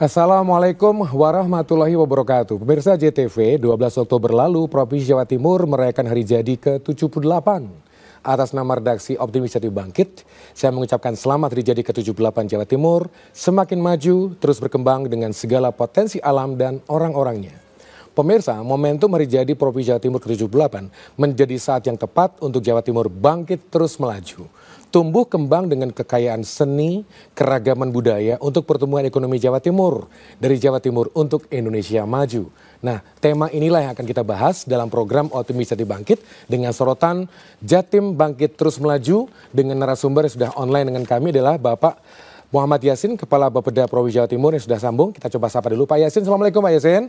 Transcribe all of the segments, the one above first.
Assalamualaikum warahmatullahi wabarakatuh. Pemirsa JTV, 12 Oktober lalu Provinsi Jawa Timur merayakan hari jadi ke-78 atas nama redaksi Optimis Jati Bangkit, saya mengucapkan selamat hari jadi ke-78 Jawa Timur, semakin maju, terus berkembang dengan segala potensi alam dan orang-orangnya. Pemirsa, momentum hari jadi Provinsi Jawa Timur ke-78 menjadi saat yang tepat untuk Jawa Timur bangkit terus melaju. Tumbuh kembang dengan kekayaan seni, keragaman budaya untuk pertumbuhan ekonomi Jawa Timur. Dari Jawa Timur untuk Indonesia Maju. Nah, tema inilah yang akan kita bahas dalam program Jati Bangkit dengan sorotan Jatim Bangkit Terus Melaju dengan narasumber yang sudah online dengan kami adalah Bapak Muhammad Yasin, Kepala Bapeda Provinsi Jawa Timur yang sudah sambung. Kita coba sapa dulu Pak Yasin. Assalamualaikum Pak Yasin.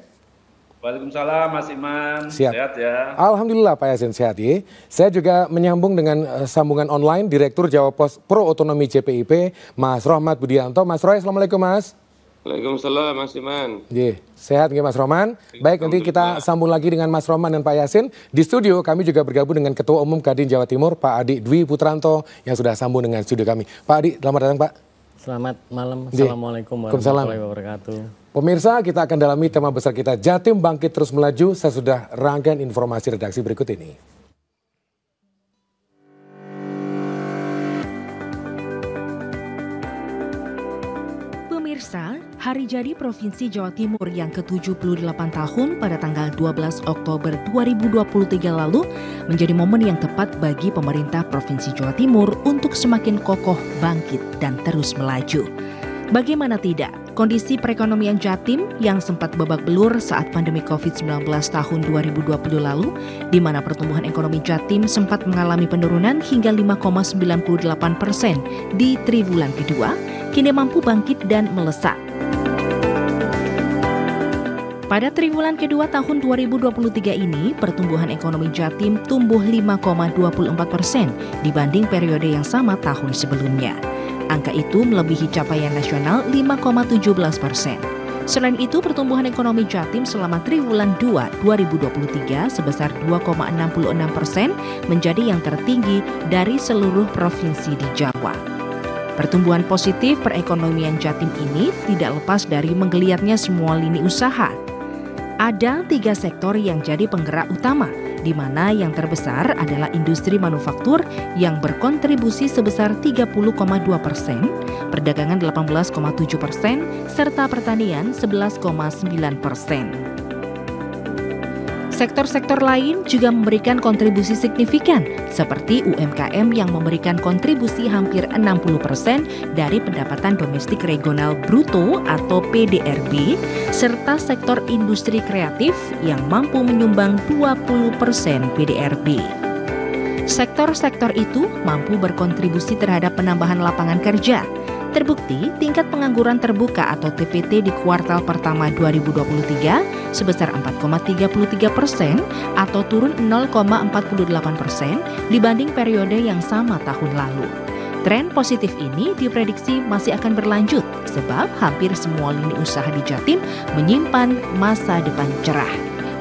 Waalaikumsalam Mas Iman, Siap. sehat ya? Alhamdulillah Pak Yasin, sehat ya. Saya juga menyambung dengan uh, sambungan online Direktur Jawa Pos Pro Otonomi JPIP, Mas Rohmat Budianto. Mas Roy, Assalamualaikum Mas. Waalaikumsalam Mas Iman. Ye, iya, Sehat nggak Mas Roman? Baik, nanti kita sambung lagi dengan Mas Roman dan Pak Yasin. Di studio kami juga bergabung dengan Ketua Umum Kadin Jawa Timur, Pak Adi Dwi Putranto yang sudah sambung dengan studio kami. Pak Adi, selamat datang Pak. Selamat malam. Assalamualaikum warahmatullahi wabarakatuh. Pemirsa, kita akan dalami tema besar kita Jatim Bangkit Terus Melaju. Saya sudah rangkaian informasi redaksi berikut ini. Hari jadi Provinsi Jawa Timur yang ke-78 tahun pada tanggal 12 Oktober 2023 lalu menjadi momen yang tepat bagi pemerintah Provinsi Jawa Timur untuk semakin kokoh, bangkit, dan terus melaju. Bagaimana tidak, kondisi perekonomian Jatim yang sempat babak belur saat pandemi COVID-19 tahun 2020 lalu, di mana pertumbuhan ekonomi Jatim sempat mengalami penurunan hingga 5,98 persen di triwulan kedua, kini mampu bangkit dan melesat. Pada triwulan kedua tahun 2023 ini, pertumbuhan ekonomi Jatim tumbuh 5,24 persen dibanding periode yang sama tahun sebelumnya. Angka itu melebihi capaian nasional 5,17 persen. Selain itu, pertumbuhan ekonomi Jatim selama triwulan 2 2023 sebesar 2,66 persen menjadi yang tertinggi dari seluruh provinsi di Jawa. Pertumbuhan positif perekonomian Jatim ini tidak lepas dari menggeliatnya semua lini usaha, ada tiga sektor yang jadi penggerak utama, di mana yang terbesar adalah industri manufaktur yang berkontribusi sebesar 30,2 persen, perdagangan 18,7 persen, serta pertanian 11,9 persen. Sektor-sektor lain juga memberikan kontribusi signifikan, seperti UMKM yang memberikan kontribusi hampir 60 persen dari pendapatan domestik regional bruto atau PDRB, serta sektor industri kreatif yang mampu menyumbang 20 persen PDRB. Sektor-sektor itu mampu berkontribusi terhadap penambahan lapangan kerja, Terbukti, tingkat pengangguran terbuka atau TPT di kuartal pertama 2023 sebesar 4,33 persen atau turun 0,48 persen dibanding periode yang sama tahun lalu. Tren positif ini diprediksi masih akan berlanjut sebab hampir semua lini usaha di Jatim menyimpan masa depan cerah.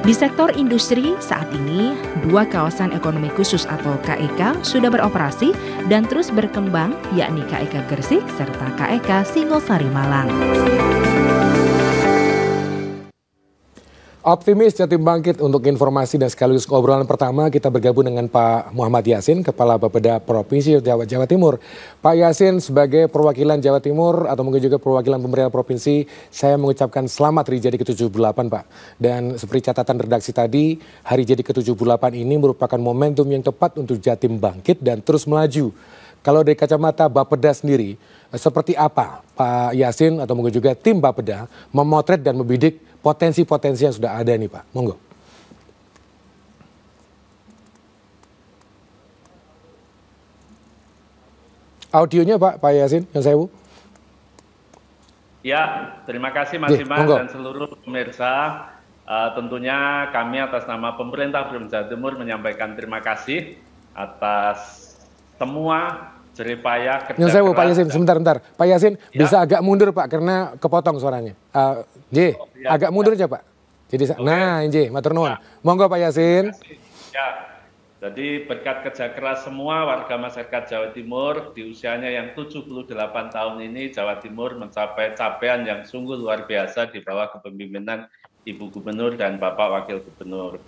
Di sektor industri, saat ini dua kawasan ekonomi khusus atau KEK e sudah beroperasi dan terus berkembang, yakni KEK Gersik serta KEK Singosari Malang. Optimis Jatim bangkit untuk informasi dan sekaligus obrolan pertama kita bergabung dengan Pak Muhammad Yasin, Kepala Bapeda Provinsi Jawa, Jawa Timur. Pak Yasin sebagai perwakilan Jawa Timur atau mungkin juga perwakilan pemerintah provinsi, saya mengucapkan selamat hari jadi ke-78 Pak. Dan seperti catatan redaksi tadi, hari jadi ke-78 ini merupakan momentum yang tepat untuk Jatim bangkit dan terus melaju. Kalau dari kacamata Bapeda sendiri, seperti apa Pak Yasin atau mungkin juga tim Bapeda memotret dan membidik potensi-potensi yang sudah ada nih Pak. Monggo. Audionya Pak, Pak Yasin, yang saya bu. Ya, terima kasih Mas Iman dan seluruh pemirsa. Uh, tentunya kami atas nama pemerintah Provinsi Jawa Timur menyampaikan terima kasih atas semua ceripaya kerja Yang saya bu, Pak Yasin, sebentar, bentar. Pak Yasin ya. bisa agak mundur Pak karena kepotong suaranya. Uh, J, ya. agak mundur ya. aja Pak. Jadi okay. nah J, matur nuwun. Ya. Monggo Pak Yasin. Ya. Jadi berkat kerja keras semua warga masyarakat Jawa Timur di usianya yang 78 tahun ini Jawa Timur mencapai capaian yang sungguh luar biasa di bawah kepemimpinan Ibu Gubernur dan Bapak Wakil Gubernur.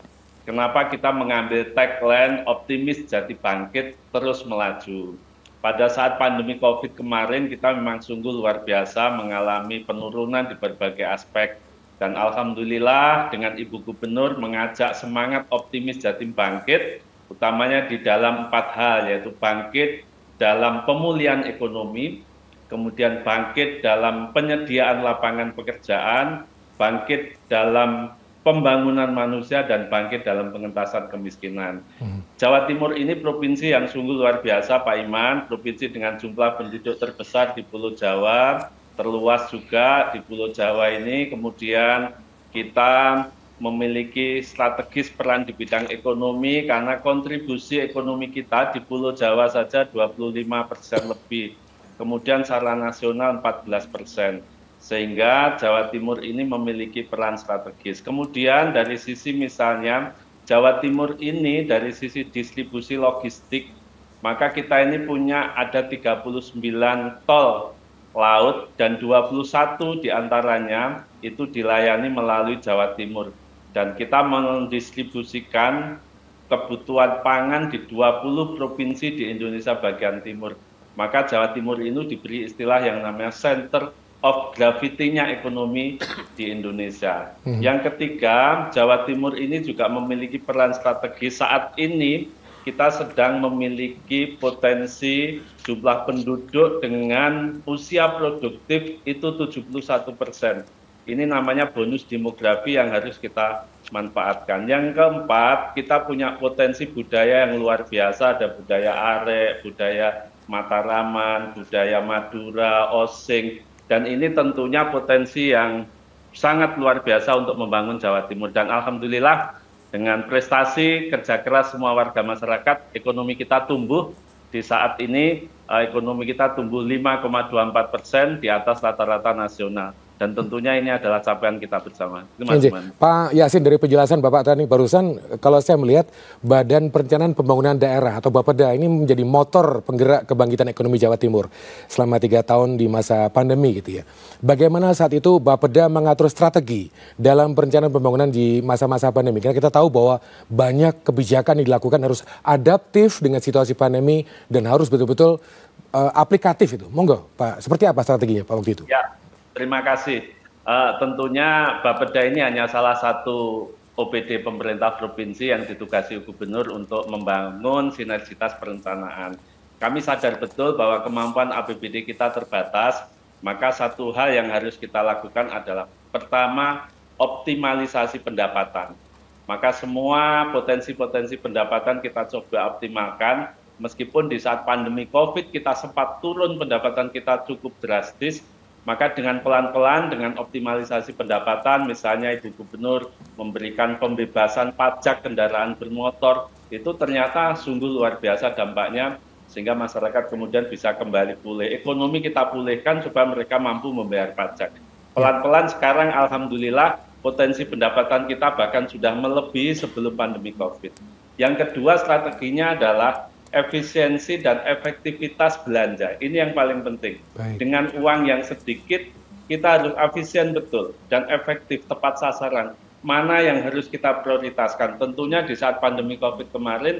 Kenapa kita mengambil tagline optimis jadi bangkit terus melaju? pada saat pandemi COVID kemarin kita memang sungguh luar biasa mengalami penurunan di berbagai aspek dan alhamdulillah dengan Ibu Gubernur mengajak semangat optimis Jatim bangkit utamanya di dalam empat hal yaitu bangkit dalam pemulihan ekonomi, kemudian bangkit dalam penyediaan lapangan pekerjaan, bangkit dalam pembangunan manusia dan bangkit dalam pengentasan kemiskinan. Hmm. Jawa Timur ini provinsi yang sungguh luar biasa Pak Iman, provinsi dengan jumlah penduduk terbesar di Pulau Jawa, terluas juga di Pulau Jawa ini. Kemudian kita memiliki strategis peran di bidang ekonomi karena kontribusi ekonomi kita di Pulau Jawa saja 25% persen lebih. Kemudian secara nasional 14 persen sehingga Jawa Timur ini memiliki peran strategis. Kemudian dari sisi misalnya Jawa Timur ini dari sisi distribusi logistik, maka kita ini punya ada 39 tol laut dan 21 diantaranya itu dilayani melalui Jawa Timur. Dan kita mendistribusikan kebutuhan pangan di 20 provinsi di Indonesia bagian timur. Maka Jawa Timur ini diberi istilah yang namanya Center of gravity-nya ekonomi di Indonesia. Hmm. Yang ketiga, Jawa Timur ini juga memiliki peran strategis saat ini kita sedang memiliki potensi jumlah penduduk dengan usia produktif itu 71 persen. Ini namanya bonus demografi yang harus kita manfaatkan. Yang keempat, kita punya potensi budaya yang luar biasa, ada budaya arek, budaya Mataraman, budaya Madura, Osing, dan ini tentunya potensi yang sangat luar biasa untuk membangun Jawa Timur dan alhamdulillah dengan prestasi kerja keras semua warga masyarakat ekonomi kita tumbuh di saat ini eh, ekonomi kita tumbuh 5,24 persen di atas rata-rata nasional dan tentunya ini adalah capaian kita bersama. Terima Pak Yasin dari penjelasan Bapak tadi barusan kalau saya melihat Badan Perencanaan Pembangunan Daerah atau Bapeda ini menjadi motor penggerak kebangkitan ekonomi Jawa Timur selama tiga tahun di masa pandemi gitu ya. Bagaimana saat itu Bapeda mengatur strategi dalam perencanaan pembangunan di masa-masa pandemi? Karena kita tahu bahwa banyak kebijakan yang dilakukan harus adaptif dengan situasi pandemi dan harus betul-betul uh, aplikatif itu. Monggo Pak, seperti apa strateginya Pak waktu itu? Ya terima kasih. Uh, tentunya Bapeda ini hanya salah satu OPD pemerintah provinsi yang ditugasi gubernur untuk membangun sinergitas perencanaan. Kami sadar betul bahwa kemampuan APBD kita terbatas, maka satu hal yang harus kita lakukan adalah pertama optimalisasi pendapatan. Maka semua potensi-potensi pendapatan kita coba optimalkan meskipun di saat pandemi Covid kita sempat turun pendapatan kita cukup drastis maka dengan pelan-pelan, dengan optimalisasi pendapatan, misalnya Ibu Gubernur memberikan pembebasan pajak kendaraan bermotor, itu ternyata sungguh luar biasa dampaknya sehingga masyarakat kemudian bisa kembali pulih. Ekonomi kita pulihkan supaya mereka mampu membayar pajak. Pelan-pelan sekarang alhamdulillah potensi pendapatan kita bahkan sudah melebihi sebelum pandemi Covid. Yang kedua strateginya adalah efisiensi dan efektivitas belanja. Ini yang paling penting. Baik. Dengan uang yang sedikit, kita harus efisien betul dan efektif tepat sasaran. Mana yang harus kita prioritaskan? Tentunya di saat pandemi COVID kemarin,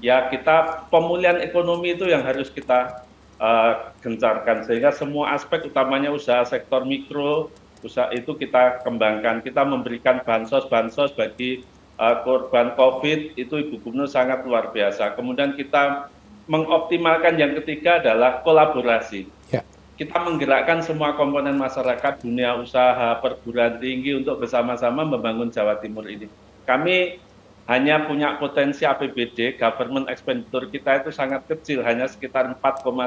ya kita pemulihan ekonomi itu yang harus kita uh, gencarkan sehingga semua aspek utamanya usaha sektor mikro usaha itu kita kembangkan kita memberikan bansos bansos bagi Eh, korban covid itu ibu gubernur sangat luar biasa kemudian kita mengoptimalkan yang ketiga adalah kolaborasi ya. kita menggerakkan semua komponen masyarakat dunia usaha perguruan tinggi untuk bersama-sama membangun Jawa Timur ini kami hanya punya potensi APBD, government expenditure kita itu sangat kecil, hanya sekitar 4,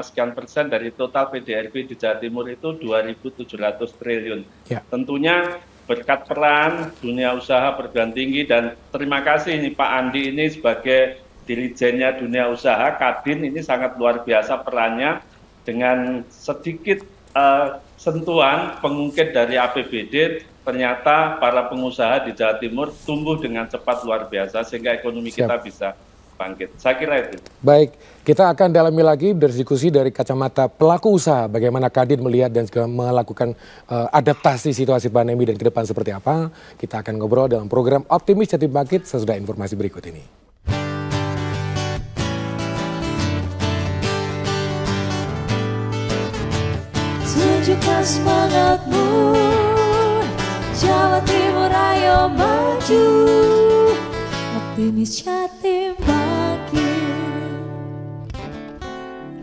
sekian persen dari total PDRB di Jawa Timur itu 2.700 triliun. Ya. Tentunya berkat peran dunia usaha perguruan tinggi dan terima kasih nih Pak Andi ini sebagai dirijennya dunia usaha Kadin ini sangat luar biasa perannya dengan sedikit uh, sentuhan pengungkit dari APBD ternyata para pengusaha di Jawa Timur tumbuh dengan cepat luar biasa sehingga ekonomi Siap. kita bisa bangkit. Saya kira itu. Baik, kita akan dalami lagi berdiskusi dari kacamata pelaku usaha bagaimana Kadin melihat dan juga melakukan uh, adaptasi situasi pandemi dan ke depan seperti apa. Kita akan ngobrol dalam program Optimis Jatim Bangkit sesudah informasi berikut ini. tunjukkan semangatmu Jawa Timur ayo maju Optimis Jatim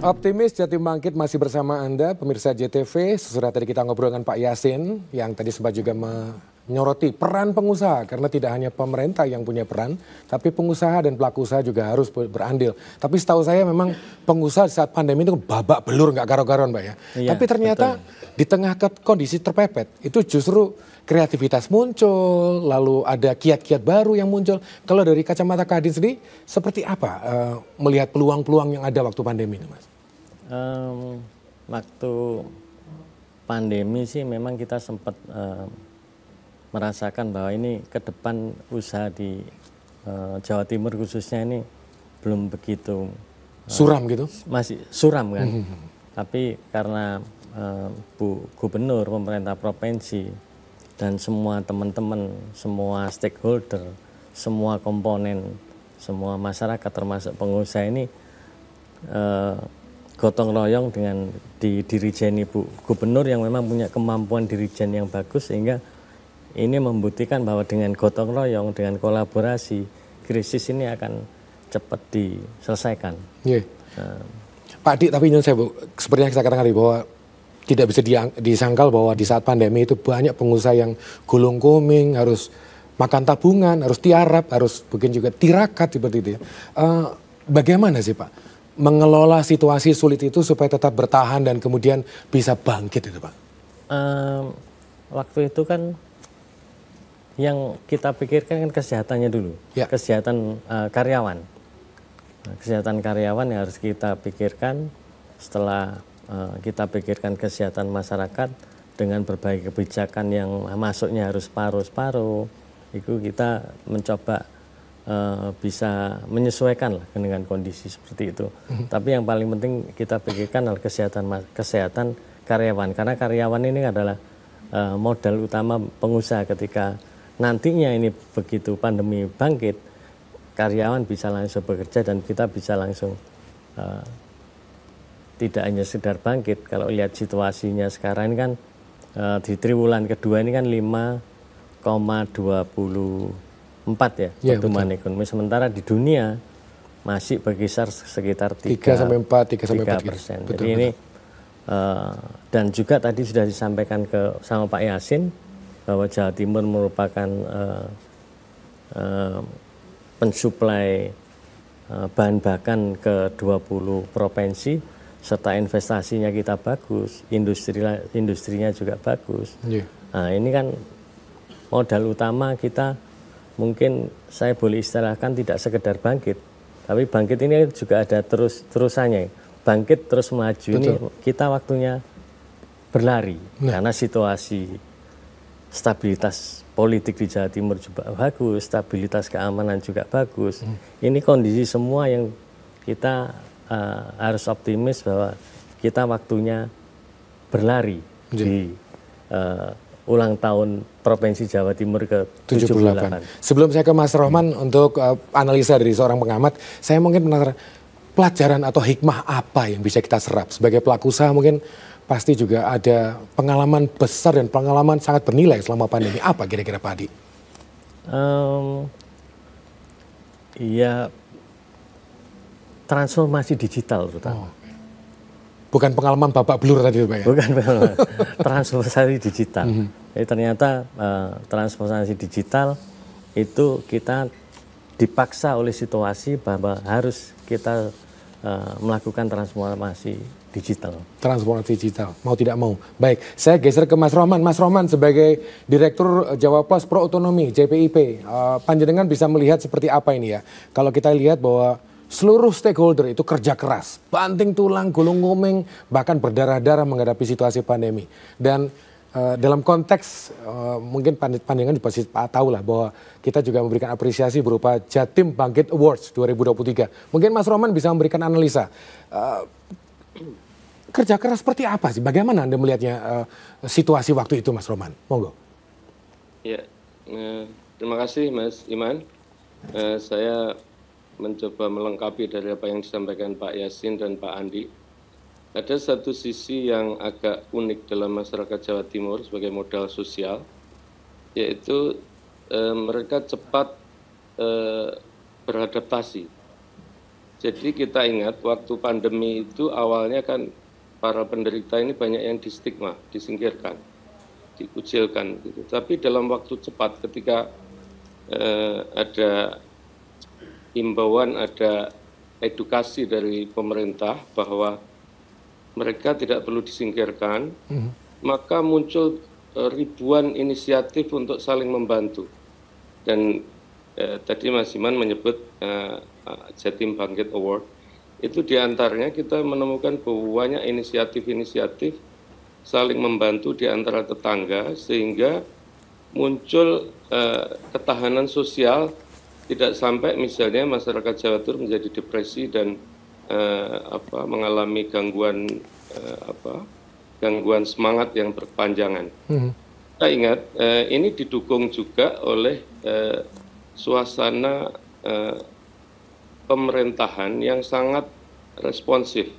Optimis Jati Bangkit masih bersama Anda, pemirsa JTV. Sesudah tadi kita ngobrol dengan Pak Yasin, yang tadi sempat juga menyoroti peran pengusaha. Karena tidak hanya pemerintah yang punya peran, tapi pengusaha dan pelaku usaha juga harus berandil. Tapi setahu saya memang pengusaha saat pandemi itu babak belur, nggak karo-karuan Mbak ya. Iya, tapi ternyata betul. di tengah kondisi terpepet, itu justru kreativitas muncul, lalu ada kiat-kiat baru yang muncul. Kalau dari kacamata Kadin sendiri, seperti apa uh, melihat peluang-peluang yang ada waktu pandemi ini Mas? Um, waktu pandemi sih memang kita sempat uh, merasakan bahwa ini ke depan usaha di uh, Jawa Timur khususnya ini belum begitu eh, suram gitu masih suram kan mm -hmm. tapi karena uh, Bu Gubernur pemerintah provinsi dan semua teman-teman semua stakeholder semua komponen semua masyarakat termasuk pengusaha ini uh, gotong royong dengan di dirijen ibu gubernur yang memang punya kemampuan dirijen yang bagus sehingga ini membuktikan bahwa dengan gotong royong dengan kolaborasi krisis ini akan cepat diselesaikan. Yeah. Iya. Pak Dik, tapi ini saya seperti yang saya katakan tadi bahwa tidak bisa disangkal bahwa di saat pandemi itu banyak pengusaha yang gulung kuming harus makan tabungan harus tiarap harus mungkin juga tirakat seperti itu ya. Uh, bagaimana sih Pak? mengelola situasi sulit itu supaya tetap bertahan dan kemudian bisa bangkit itu Pak? Um, waktu itu kan yang kita pikirkan kan kesehatannya dulu, ya. kesehatan uh, karyawan. Nah, kesehatan karyawan yang harus kita pikirkan setelah uh, kita pikirkan kesehatan masyarakat dengan berbagai kebijakan yang masuknya harus paruh-paruh, itu kita mencoba Eh, bisa menyesuaikan lah dengan kondisi seperti itu. hmm Tapi yang paling penting kita pikirkan adalah kesehatan kesehatan karyawan karena karyawan ini adalah uh, modal utama pengusaha ketika nantinya ini begitu pandemi bangkit karyawan bisa langsung bekerja dan kita bisa langsung uh, tidak hanya sekedar bangkit kalau lihat situasinya sekarang ini kan uh, di triwulan kedua ini kan 5,20 empat ya, ya pertumbuhan betul. ekonomi sementara di dunia masih berkisar sekitar 3, sampai 4 3 sampai 4 gitu. persen. Jadi betul. ini uh, eh, dan juga tadi sudah disampaikan ke sama Pak Yasin bahwa Jawa Timur merupakan uh, uh, pensuplai uh, bahan bakan ke 20 provinsi serta investasinya kita bagus, industri industrinya juga bagus. Yeah. Nah, ini kan modal utama kita mungkin saya boleh istilahkan tidak sekedar bangkit, tapi bangkit ini juga ada terus terusannya. Bangkit terus maju ini kita waktunya berlari nah. karena situasi stabilitas politik di Jawa Timur juga bagus, stabilitas keamanan juga bagus. Hmm. Ini kondisi semua yang kita uh, harus optimis bahwa kita waktunya berlari Jadi. Iya. di uh, ulang tahun Provinsi Jawa Timur ke 78. 78. Sebelum saya ke Mas Rohman hmm. untuk uh, analisa dari seorang pengamat, saya mungkin penasaran pelajaran atau hikmah apa yang bisa kita serap sebagai pelaku usaha mungkin pasti juga ada pengalaman besar dan pengalaman sangat bernilai selama pandemi. Apa kira-kira Pak Adi? Um, ya transformasi digital terutama. Oh. Bukan pengalaman bapak blur tadi Pak ya? Bukan pengalaman, transformasi digital. Mm -hmm. Eh, Jadi ternyata uh, transformasi digital itu kita dipaksa oleh situasi bahwa harus kita uh, melakukan transformasi digital. Transformasi digital, mau tidak mau. Baik, saya geser ke Mas Roman. Mas Roman sebagai Direktur Jawa Plus Pro Otonomi JPIP, uh, panjenengan bisa melihat seperti apa ini ya? Kalau kita lihat bahwa Seluruh stakeholder itu kerja keras, banting tulang, gulung ngomeng, bahkan berdarah-darah menghadapi situasi pandemi. Dan uh, dalam konteks uh, mungkin pandangan juga Pak tahu lah bahwa kita juga memberikan apresiasi berupa Jatim Bangkit Awards 2023. Mungkin Mas Roman bisa memberikan analisa. Uh, kerja keras seperti apa sih? Bagaimana Anda melihatnya uh, situasi waktu itu Mas Roman? Monggo. Ya, terima kasih Mas Iman. Uh, saya mencoba melengkapi dari apa yang disampaikan Pak Yasin dan Pak Andi. Ada satu sisi yang agak unik dalam masyarakat Jawa Timur sebagai modal sosial, yaitu e, mereka cepat e, beradaptasi. Jadi kita ingat waktu pandemi itu awalnya kan para penderita ini banyak yang distigma, disingkirkan, dikucilkan. Gitu. Tapi dalam waktu cepat ketika eh, ada imbauan ada edukasi dari pemerintah bahwa mereka tidak perlu disingkirkan, hmm. maka muncul eh, ribuan inisiatif untuk saling membantu. Dan eh, tadi Mas Iman menyebut eh, Jatim Bangkit Award, itu diantaranya kita menemukan banyak inisiatif-inisiatif saling membantu di antara tetangga sehingga muncul eh, ketahanan sosial tidak sampai misalnya masyarakat Jawa Timur menjadi depresi dan eh, apa mengalami gangguan eh, apa gangguan semangat yang berpanjangan. Hmm. Kita ingat eh, ini didukung juga oleh eh, suasana eh, pemerintahan yang sangat responsif.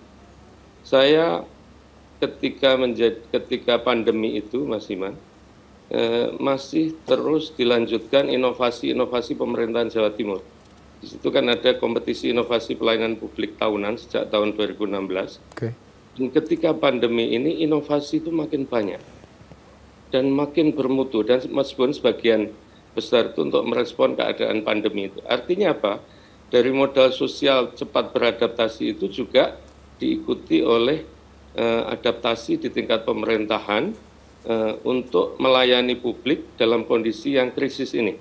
Saya ketika menjadi ketika pandemi itu Mas Iman, eh, masih terus dilanjutkan inovasi-inovasi pemerintahan Jawa Timur. Di situ kan ada kompetisi inovasi pelayanan publik tahunan sejak tahun 2016. Okay. Dan ketika pandemi ini inovasi itu makin banyak dan makin bermutu dan meskipun sebagian besar itu untuk merespon keadaan pandemi itu. Artinya apa? Dari modal sosial cepat beradaptasi itu juga diikuti oleh uh, adaptasi di tingkat pemerintahan Eh, untuk melayani publik dalam kondisi yang krisis ini.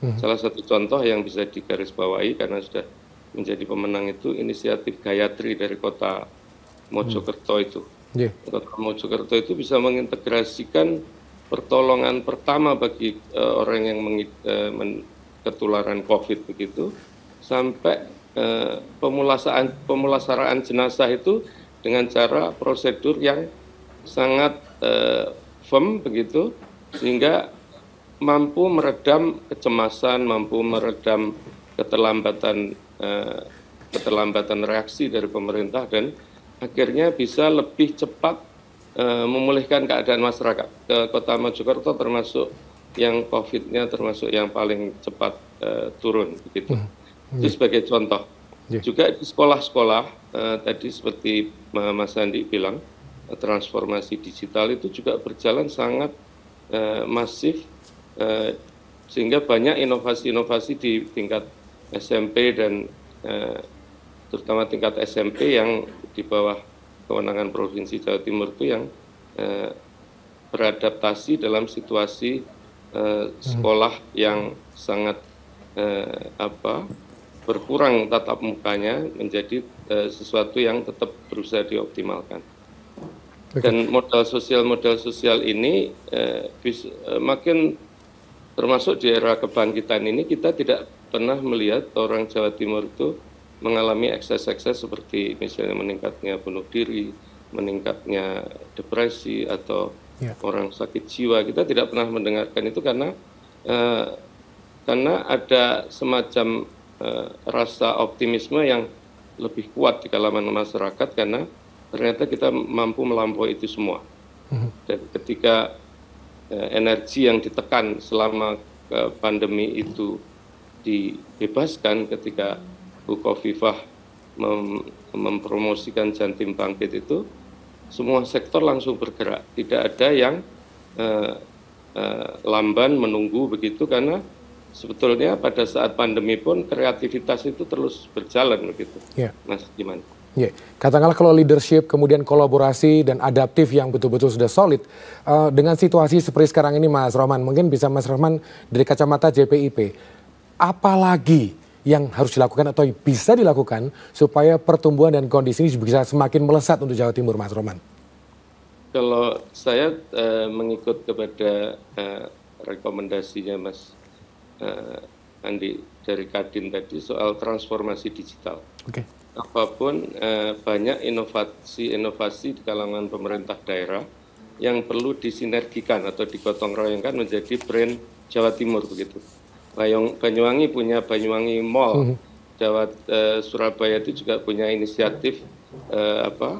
Hmm. Salah satu contoh yang bisa digarisbawahi karena sudah menjadi pemenang itu inisiatif Gayatri dari kota Mojokerto hmm. itu. Yeah. Kota Mojokerto itu bisa mengintegrasikan pertolongan pertama bagi uh, orang yang mengit, uh, ketularan COVID begitu sampai uh, pemulasaan pemulasaraan jenazah itu dengan cara prosedur yang sangat uh, firm begitu sehingga mampu meredam kecemasan, mampu meredam keterlambatan eh, keterlambatan reaksi dari pemerintah dan akhirnya bisa lebih cepat eh, memulihkan keadaan masyarakat. Ke Kota Mojokerto termasuk yang COVID-nya termasuk yang paling cepat eh, turun begitu. Hmm. Itu hmm. sebagai contoh. Yeah. Juga di sekolah-sekolah eh, tadi seperti eh, Mas Sandi bilang transformasi digital itu juga berjalan sangat uh, masif uh, sehingga banyak inovasi-inovasi di tingkat SMP dan uh, terutama tingkat SMP yang di bawah kewenangan provinsi Jawa Timur itu yang uh, beradaptasi dalam situasi uh, sekolah yang sangat uh, apa berkurang tatap mukanya menjadi uh, sesuatu yang tetap berusaha dioptimalkan. Okay. Dan modal sosial modal sosial ini eh, bis, eh, makin termasuk di era kebangkitan ini kita tidak pernah melihat orang Jawa Timur itu mengalami ekses-ekses seperti misalnya meningkatnya bunuh diri, meningkatnya depresi atau yeah. orang sakit jiwa. Kita tidak pernah mendengarkan itu karena eh, karena ada semacam eh, rasa optimisme yang lebih kuat di kalangan masyarakat karena ternyata kita mampu melampaui itu semua. Mhm. Dan ketika eh, energi yang ditekan selama eh, pandemi itu dibebaskan ketika Bukofifah mem mempromosikan jantim bangkit itu, semua sektor langsung bergerak. Tidak ada yang eh, eh, lamban menunggu begitu karena sebetulnya pada saat pandemi pun kreativitas itu terus berjalan begitu. Yeah. Mas gimana? Yeah. Katakanlah kalau leadership, kemudian kolaborasi dan adaptif yang betul-betul sudah solid uh, dengan situasi seperti sekarang ini, Mas Roman, mungkin bisa Mas Roman dari kacamata JPIP, apalagi yang harus dilakukan atau bisa dilakukan supaya pertumbuhan dan kondisi ini bisa semakin melesat untuk Jawa Timur, Mas Roman? Kalau saya uh, mengikut kepada uh, rekomendasinya Mas uh, Andi dari Kadin tadi soal transformasi digital. Oke. Okay apapun eh, banyak inovasi-inovasi di kalangan pemerintah daerah yang perlu disinergikan atau digotong royongkan menjadi brand Jawa Timur begitu. Bayong, Banyuwangi punya Banyuwangi Mall, mhm. Jawa eh, Surabaya itu juga punya inisiatif eh, apa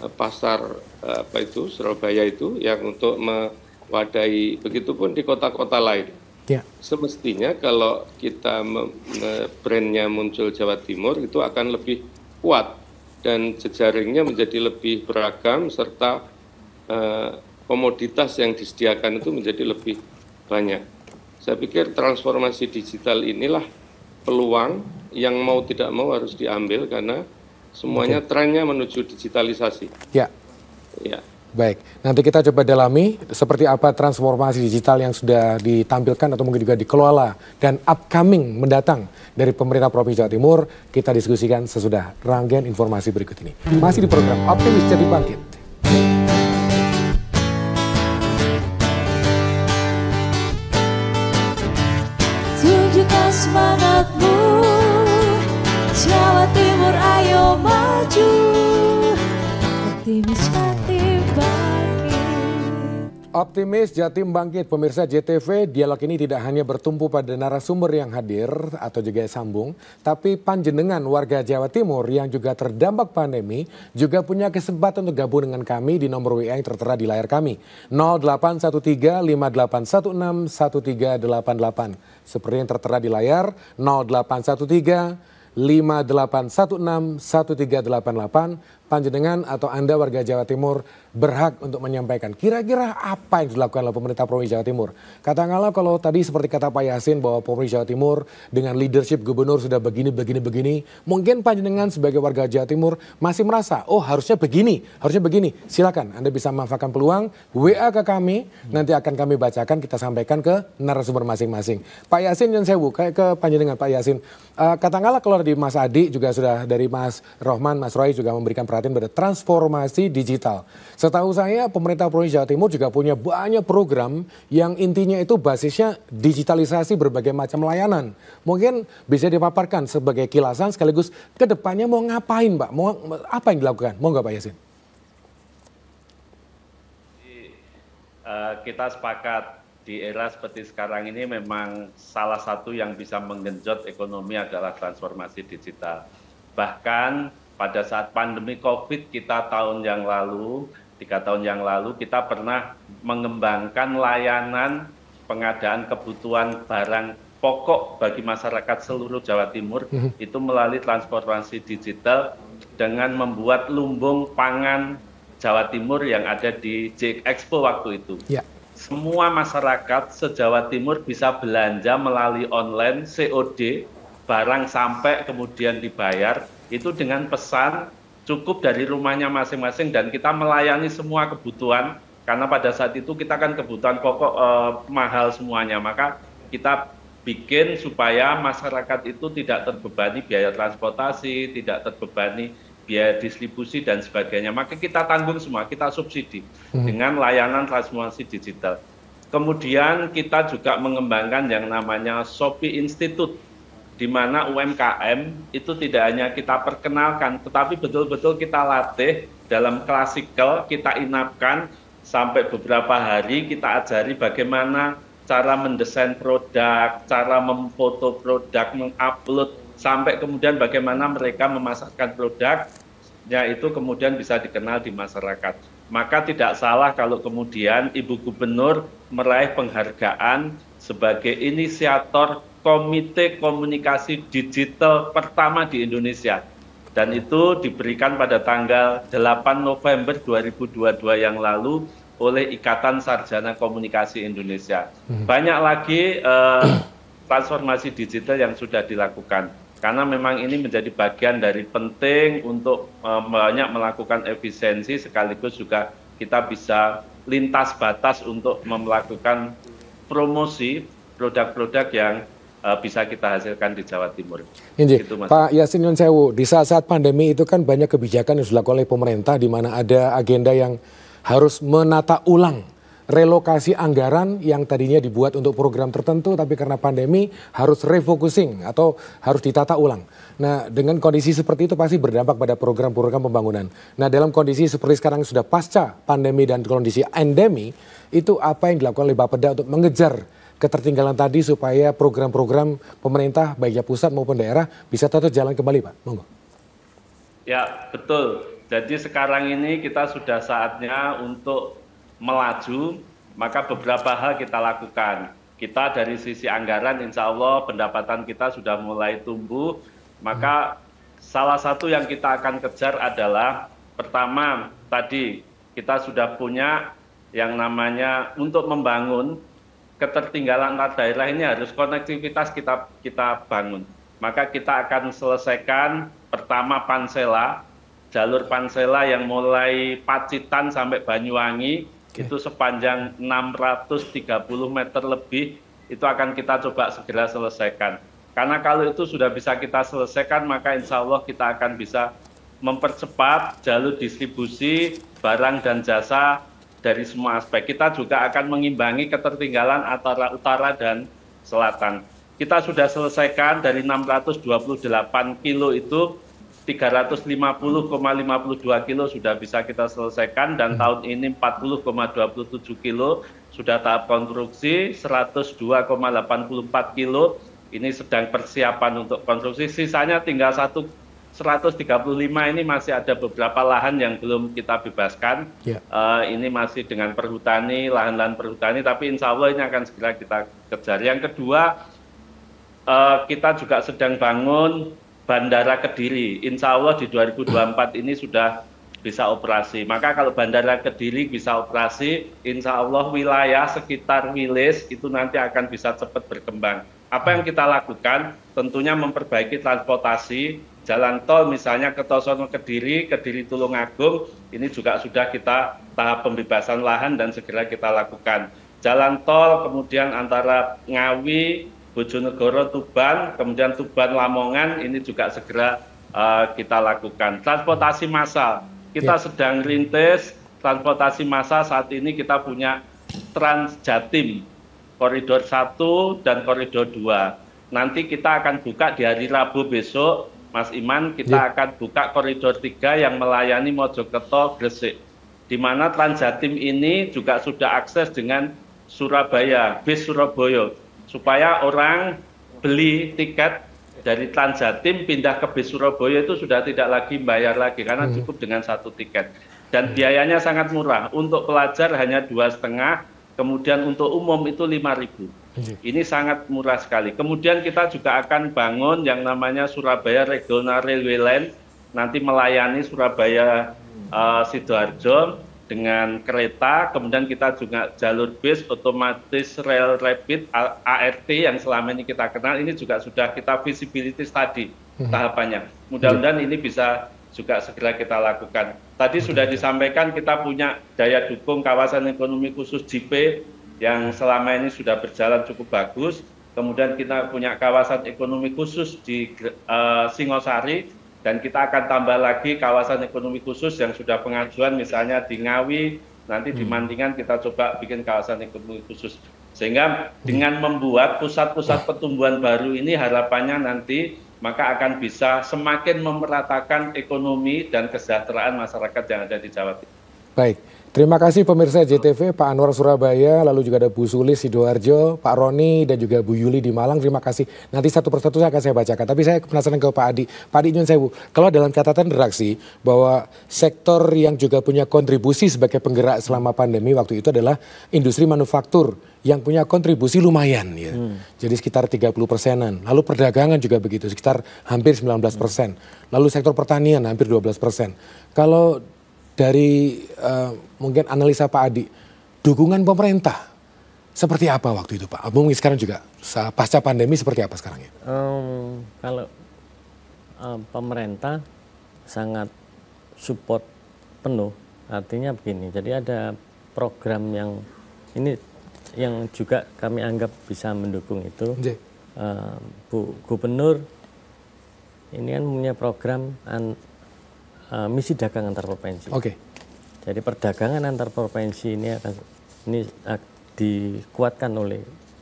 eh, pasar eh, apa itu Surabaya itu yang untuk mewadahi begitupun di kota-kota lain Ya. Semestinya kalau kita brandnya muncul Jawa Timur itu akan lebih kuat dan jejaringnya menjadi lebih beragam serta uh, komoditas yang disediakan itu menjadi lebih banyak. Saya pikir transformasi digital inilah peluang yang mau tidak mau harus diambil karena semuanya okay. trennya menuju digitalisasi. Ya. Ya. Baik, nanti kita coba dalami seperti apa transformasi digital yang sudah ditampilkan atau mungkin juga dikelola dan upcoming mendatang dari pemerintah Provinsi Jawa Timur. Kita diskusikan sesudah rangkaian informasi berikut ini. Masih di program Optimis Jadi Bangkit. Jawa Timur ayo maju. Optimis Optimis Jatim bangkit, pemirsa JTV, dialog ini tidak hanya bertumpu pada narasumber yang hadir atau juga sambung, tapi panjenengan warga Jawa Timur yang juga terdampak pandemi juga punya kesempatan untuk gabung dengan kami di nomor WA yang tertera di layar kami 081358161388 seperti yang tertera di layar 0813 5816 1388 panjenengan atau Anda warga Jawa Timur berhak untuk menyampaikan. Kira-kira apa yang dilakukan oleh pemerintah Provinsi Jawa Timur? Katakanlah kalau tadi seperti kata Pak Yasin bahwa Provinsi Jawa Timur dengan leadership gubernur sudah begini, begini, begini. Mungkin panjenengan sebagai warga Jawa Timur masih merasa, oh harusnya begini, harusnya begini. Silakan Anda bisa memanfaatkan peluang, WA ke kami, nanti akan kami bacakan, kita sampaikan ke narasumber masing-masing. Pak Yasin yang saya buka ke panjenengan Pak Yasin. Uh, katakanlah kalau di Mas Adi juga sudah dari Mas Rohman, Mas Roy juga memberikan perhatian pada transformasi digital. Setahu saya pemerintah Provinsi Jawa Timur juga punya banyak program yang intinya itu basisnya digitalisasi berbagai macam layanan. Mungkin bisa dipaparkan sebagai kilasan sekaligus ke depannya mau ngapain Pak? Mau apa yang dilakukan? Mau nggak Pak Yasin? Eh, kita sepakat di era seperti sekarang ini memang salah satu yang bisa menggenjot ekonomi adalah transformasi digital. Bahkan pada saat pandemi COVID kita tahun yang lalu tiga tahun yang lalu kita pernah mengembangkan layanan pengadaan kebutuhan barang pokok bagi masyarakat seluruh Jawa Timur mhm. itu melalui transformasi digital dengan membuat lumbung pangan Jawa Timur yang ada di JEK Expo waktu itu. Ya. Semua masyarakat se-Jawa Timur bisa belanja melalui online COD, barang sampai kemudian dibayar, itu dengan pesan cukup dari rumahnya masing-masing dan kita melayani semua kebutuhan karena pada saat itu kita kan kebutuhan pokok eh, mahal semuanya maka kita bikin supaya masyarakat itu tidak terbebani biaya transportasi, tidak terbebani biaya distribusi dan sebagainya. Maka kita tanggung semua, kita subsidi hmm. dengan layanan transformasi digital. Kemudian kita juga mengembangkan yang namanya Shopee Institute di mana UMKM itu tidak hanya kita perkenalkan, tetapi betul-betul kita latih dalam klasikal, kita inapkan sampai beberapa hari kita ajari bagaimana cara mendesain produk, cara memfoto produk, mengupload, sampai kemudian bagaimana mereka memasarkan produknya itu kemudian bisa dikenal di masyarakat. Maka tidak salah kalau kemudian Ibu Gubernur meraih penghargaan sebagai inisiator Komite Komunikasi Digital pertama di Indonesia dan ya. itu diberikan pada tanggal 8 November 2022 yang lalu oleh Ikatan Sarjana Komunikasi Indonesia. Hmm. Banyak lagi eh, transformasi digital yang sudah dilakukan karena memang ini menjadi bagian dari penting untuk eh, banyak melakukan efisiensi sekaligus juga kita bisa lintas batas untuk melakukan promosi produk-produk yang Eh, bisa kita hasilkan di Jawa Timur. Inji, itu Mas. Pak Yasin Yonsewu, di saat-saat pandemi itu kan banyak kebijakan yang dilakukan oleh pemerintah di mana ada agenda yang harus menata ulang relokasi anggaran yang tadinya dibuat untuk program tertentu tapi karena pandemi harus refocusing atau harus ditata ulang. Nah, dengan kondisi seperti itu pasti berdampak pada program-program pembangunan. Nah, dalam kondisi seperti sekarang sudah pasca pandemi dan kondisi endemi, itu apa yang dilakukan oleh Bapeda untuk mengejar ketertinggalan tadi supaya program-program pemerintah baiknya pusat maupun daerah bisa tetap jalan kembali Pak? Monggo. Ya betul. Jadi sekarang ini kita sudah saatnya untuk melaju, maka beberapa hal kita lakukan. Kita dari sisi anggaran, insya Allah pendapatan kita sudah mulai tumbuh, maka hmm. salah satu yang kita akan kejar adalah pertama tadi kita sudah punya yang namanya untuk membangun ketertinggalan antar daerah ini harus konektivitas kita kita bangun. Maka kita akan selesaikan pertama Pansela, jalur Pansela yang mulai Pacitan sampai Banyuwangi okay. itu sepanjang 630 meter lebih itu akan kita coba segera selesaikan. Karena kalau itu sudah bisa kita selesaikan maka insya Allah kita akan bisa mempercepat jalur distribusi barang dan jasa dari semua aspek. Kita juga akan mengimbangi ketertinggalan antara utara dan selatan. Kita sudah selesaikan dari 628 kilo itu 350,52 kilo sudah bisa kita selesaikan dan hmm. tahun ini 40,27 kilo sudah tahap konstruksi 102,84 kilo ini sedang persiapan untuk konstruksi sisanya tinggal satu 135 ini masih ada beberapa lahan yang belum kita bebaskan. Yeah. Ya. Uh, ini masih dengan perhutani, lahan-lahan perhutani, tapi insya Allah ini akan segera kita kejar. Yang kedua, uh, kita juga sedang bangun Bandara Kediri. Insya Allah di 2024 ini sudah bisa operasi. Maka kalau Bandara Kediri bisa operasi, insya Allah wilayah sekitar Wilis itu nanti akan bisa cepat berkembang apa yang kita lakukan tentunya memperbaiki transportasi jalan tol misalnya ke Tosono Kediri, Kediri Tulungagung, ini juga sudah kita tahap pembebasan lahan dan segera kita lakukan. Jalan tol kemudian antara Ngawi, Bojonegoro, Tuban, kemudian Tuban Lamongan ini juga segera uh, kita lakukan. Transportasi massal, kita ya. sedang rintis transportasi massal saat ini kita punya Transjatim koridor 1 dan koridor 2. Nanti kita akan buka di hari Rabu besok, Mas Iman, kita yeah. akan buka koridor 3 yang melayani Mojokerto Gresik. Di mana Transjatim ini juga sudah akses dengan Surabaya, bis Surabaya, supaya orang beli tiket dari Transjatim pindah ke bis Surabaya itu sudah tidak lagi bayar lagi karena hmm. cukup dengan satu tiket dan biayanya sangat murah untuk pelajar hanya dua setengah Kemudian untuk umum itu lima ribu, iya. Ini sangat murah sekali. Kemudian kita juga akan bangun yang namanya Surabaya Regional Railway Line nanti melayani Surabaya uh, Sidoarjo dengan kereta, kemudian kita juga jalur bis otomatis rel rapid ART yang selama ini kita kenal ini juga sudah kita visibility tadi mhm. tahapannya. Mudah-mudahan iya. ini bisa juga segera kita lakukan. Tadi sudah disampaikan kita punya daya dukung kawasan ekonomi khusus JP yang selama ini sudah berjalan cukup bagus. Kemudian kita punya kawasan ekonomi khusus di uh, Singosari dan kita akan tambah lagi kawasan ekonomi khusus yang sudah pengajuan misalnya di Ngawi, nanti di hmm. Mantingan kita coba bikin kawasan ekonomi khusus. Sehingga dengan membuat pusat-pusat pertumbuhan baru ini harapannya nanti maka akan bisa semakin memeratakan ekonomi dan kesejahteraan masyarakat yang ada di Jawa Timur. Baik, terima kasih pemirsa JTV, Pak Anwar Surabaya, lalu juga ada Bu Sulis Sidoarjo, Pak Roni, dan juga Bu Yuli di Malang. Terima kasih. Nanti satu persatu saya akan saya bacakan. Tapi saya penasaran ke Pak Adi. Pak Adi Nyun Sewu, kalau dalam catatan reaksi bahwa sektor yang juga punya kontribusi sebagai penggerak selama pandemi waktu itu adalah industri manufaktur yang punya kontribusi lumayan ya. Hmm. Jadi sekitar 30 persenan. Lalu perdagangan juga begitu, sekitar hampir 19 persen. Hmm. Lalu sektor pertanian hampir 12 persen. Kalau dari uh, mungkin analisa Pak Adi, dukungan pemerintah seperti apa waktu itu Pak? Mungkin sekarang juga pasca pandemi seperti apa sekarang ya? Um, kalau uh, pemerintah sangat support penuh, artinya begini. Jadi ada program yang ini yang juga kami anggap bisa mendukung itu uh, Bu Gubernur ini kan punya program an, uh, misi dagang antar provinsi. Oke. Okay. Jadi perdagangan antar provinsi ini akan ini uh, dikuatkan oleh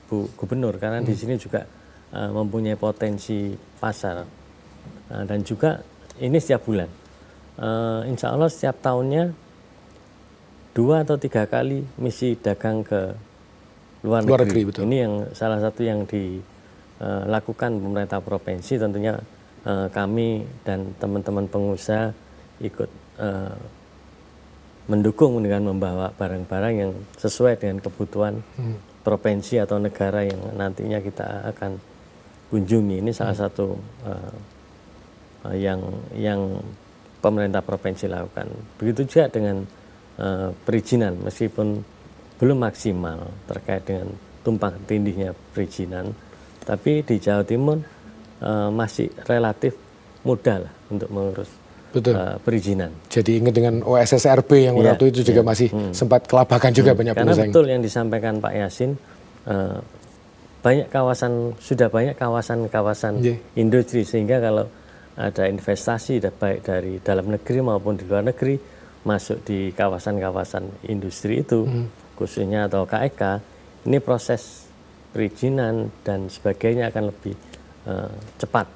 Bu Gubernur karena hmm. di sini juga uh, mempunyai potensi pasar uh, dan juga ini setiap bulan. Uh, insya Allah setiap tahunnya dua atau tiga kali misi dagang ke luar, luar negeri. betul. Ini yang salah satu yang dilakukan eh, pemerintah provinsi tentunya eh, kami dan teman-teman pengusaha ikut eh, mendukung dengan membawa barang-barang yang sesuai dengan kebutuhan hmm. provinsi atau negara yang nantinya kita akan kunjungi. Ini salah hmm. satu yang yang pemerintah provinsi lakukan. Begitu juga dengan perizinan, meskipun belum maksimal terkait dengan tumpang tindihnya perizinan, tapi di Jawa Timur e, masih relatif mudah lah untuk mengurus Betul. Uh, perizinan. Jadi ingat dengan OSSRB yang ya, waktu iya, itu juga ya. masih hmm. sempat kelabakan juga hmm. banyak Karena betul yang disampaikan Pak Yasin, uh, banyak kawasan sudah banyak kawasan-kawasan yeah. industri sehingga kalau ada investasi baik dari dalam negeri maupun di luar negeri masuk di kawasan-kawasan industri itu. Hmm khususnya atau KEK ini proses perizinan dan sebagainya akan lebih uh, cepat.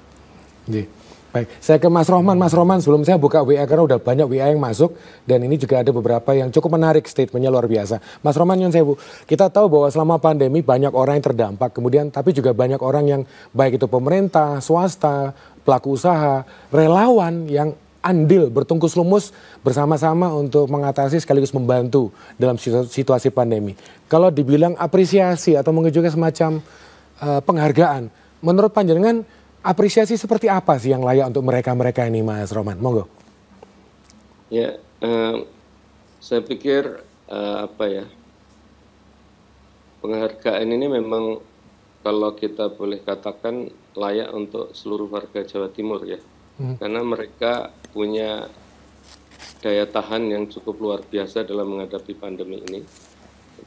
Yeah. Baik, saya ke Mas Rohman. Mas Rohman, sebelum saya buka WA karena udah banyak WA yang masuk dan ini juga ada beberapa yang cukup menarik statementnya luar biasa. Mas Rohman, yang saya bu, kita tahu bahwa selama pandemi banyak orang yang terdampak, kemudian tapi juga banyak orang yang baik itu pemerintah, swasta, pelaku usaha, relawan yang andil bertungkus lumus bersama-sama untuk mengatasi sekaligus membantu dalam situasi pandemi. Kalau dibilang apresiasi atau mengejutkan semacam uh, penghargaan, menurut panjenengan apresiasi seperti apa sih yang layak untuk mereka-mereka ini, Mas Roman? Monggo. Ya, uh, saya pikir uh, apa ya penghargaan ini memang kalau kita boleh katakan layak untuk seluruh warga Jawa Timur ya hmm. karena mereka punya daya tahan yang cukup luar biasa dalam menghadapi pandemi ini